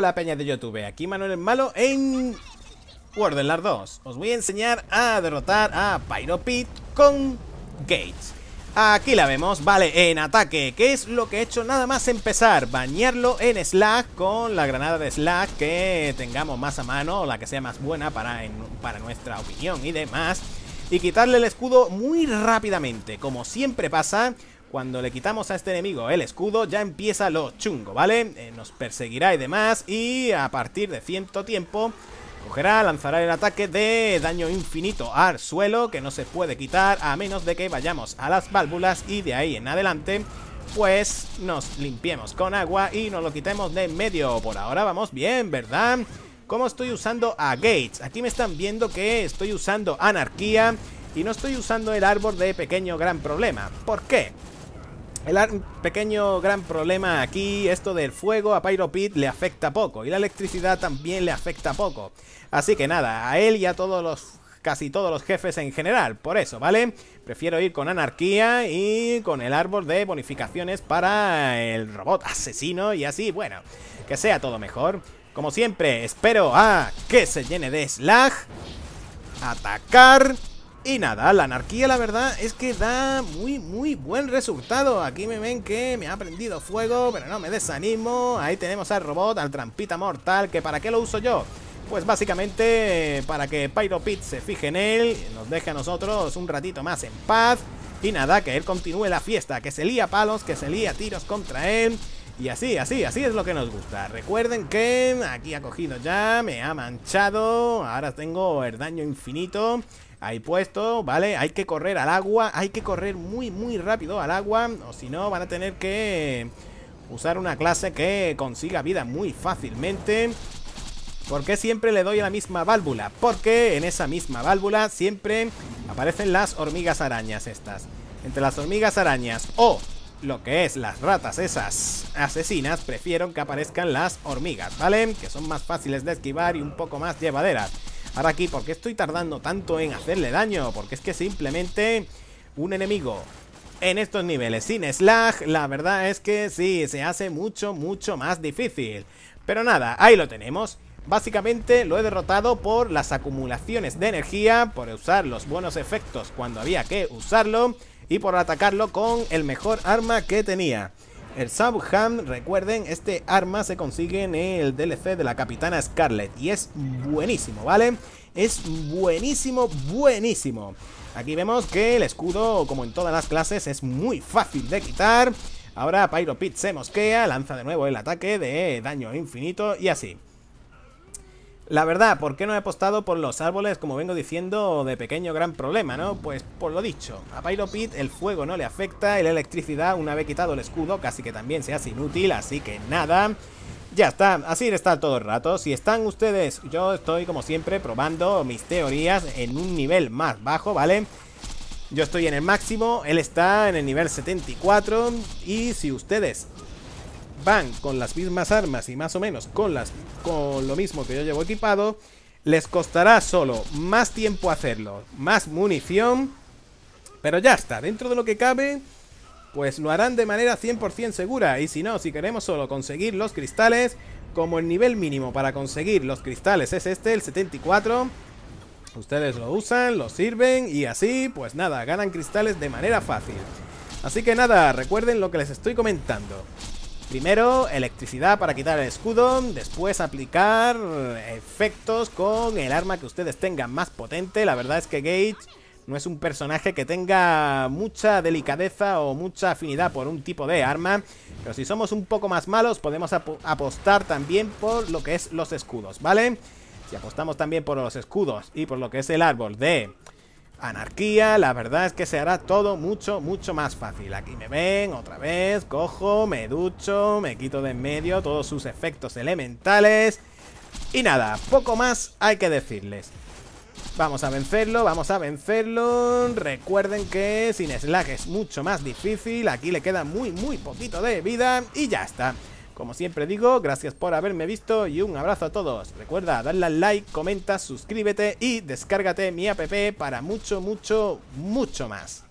la peña de Youtube, aquí Manuel el Malo en wordenlar 2 Os voy a enseñar a derrotar a Pyro Pit con Gates Aquí la vemos, vale, en ataque, que es lo que he hecho nada más empezar Bañarlo en Slack con la granada de Slack que tengamos más a mano La que sea más buena para, en, para nuestra opinión y demás y quitarle el escudo muy rápidamente, como siempre pasa cuando le quitamos a este enemigo el escudo, ya empieza lo chungo, ¿vale? Eh, nos perseguirá y demás, y a partir de cierto tiempo... Cogerá, lanzará el ataque de daño infinito al suelo, que no se puede quitar a menos de que vayamos a las válvulas y de ahí en adelante pues nos limpiemos con agua y nos lo quitemos de en medio. Por ahora vamos bien, ¿verdad? ¿Cómo estoy usando a Gates? Aquí me están viendo que estoy usando anarquía y no estoy usando el árbol de pequeño gran problema. ¿Por qué? El pequeño gran problema aquí, esto del fuego a Pyro Pit le afecta poco y la electricidad también le afecta poco. Así que nada, a él y a todos los casi todos los jefes en general, por eso, ¿vale? Prefiero ir con anarquía y con el árbol de bonificaciones para el robot asesino y así, bueno, que sea todo mejor. Como siempre, espero a que se llene de slag, atacar y nada, la anarquía la verdad es que da muy muy buen resultado Aquí me ven que me ha prendido fuego, pero no me desanimo Ahí tenemos al robot, al trampita mortal, que ¿para qué lo uso yo? Pues básicamente eh, para que Pyro Pit se fije en él Nos deje a nosotros un ratito más en paz Y nada, que él continúe la fiesta, que se lía palos, que se lía tiros contra él y así, así, así es lo que nos gusta. Recuerden que aquí ha cogido ya, me ha manchado. Ahora tengo el daño infinito. Ahí puesto, ¿vale? Hay que correr al agua. Hay que correr muy, muy rápido al agua. O si no, van a tener que usar una clase que consiga vida muy fácilmente. ¿Por qué siempre le doy a la misma válvula? Porque en esa misma válvula siempre aparecen las hormigas arañas estas. Entre las hormigas arañas o... Oh, lo que es las ratas esas asesinas, prefiero que aparezcan las hormigas, ¿vale? Que son más fáciles de esquivar y un poco más llevaderas. Ahora aquí, ¿por qué estoy tardando tanto en hacerle daño? Porque es que simplemente un enemigo en estos niveles sin slag, la verdad es que sí, se hace mucho, mucho más difícil. Pero nada, ahí lo tenemos. Básicamente lo he derrotado por las acumulaciones de energía, por usar los buenos efectos cuando había que usarlo y por atacarlo con el mejor arma que tenía. El subham recuerden, este arma se consigue en el DLC de la Capitana Scarlet y es buenísimo, ¿vale? Es buenísimo, buenísimo. Aquí vemos que el escudo, como en todas las clases, es muy fácil de quitar. Ahora Pyro Pit se mosquea, lanza de nuevo el ataque de daño infinito y así. La verdad, ¿por qué no he apostado por los árboles? Como vengo diciendo, de pequeño gran problema, ¿no? Pues por lo dicho, a Pyro Pit el fuego no le afecta, y la electricidad una vez quitado el escudo casi que también se hace inútil, así que nada... Ya está, así está todo el rato. Si están ustedes, yo estoy como siempre probando mis teorías en un nivel más bajo, ¿vale? Yo estoy en el máximo, él está en el nivel 74 y si ustedes van con las mismas armas y más o menos con, las, con lo mismo que yo llevo equipado, les costará solo más tiempo hacerlo, más munición, pero ya está, dentro de lo que cabe, pues lo harán de manera 100% segura, y si no, si queremos solo conseguir los cristales, como el nivel mínimo para conseguir los cristales es este, el 74, ustedes lo usan, lo sirven, y así, pues nada, ganan cristales de manera fácil. Así que nada, recuerden lo que les estoy comentando. Primero, electricidad para quitar el escudo. Después, aplicar efectos con el arma que ustedes tengan más potente. La verdad es que Gage no es un personaje que tenga mucha delicadeza o mucha afinidad por un tipo de arma. Pero si somos un poco más malos, podemos apostar también por lo que es los escudos, ¿vale? Si apostamos también por los escudos y por lo que es el árbol de anarquía, la verdad es que se hará todo mucho, mucho más fácil. Aquí me ven, otra vez, cojo, me ducho, me quito de en medio todos sus efectos elementales. Y nada, poco más hay que decirles. Vamos a vencerlo, vamos a vencerlo. Recuerden que sin Slack es mucho más difícil. Aquí le queda muy, muy poquito de vida y ya está. Como siempre digo, gracias por haberme visto y un abrazo a todos. Recuerda darle al like, comenta, suscríbete y descárgate mi app para mucho, mucho, mucho más.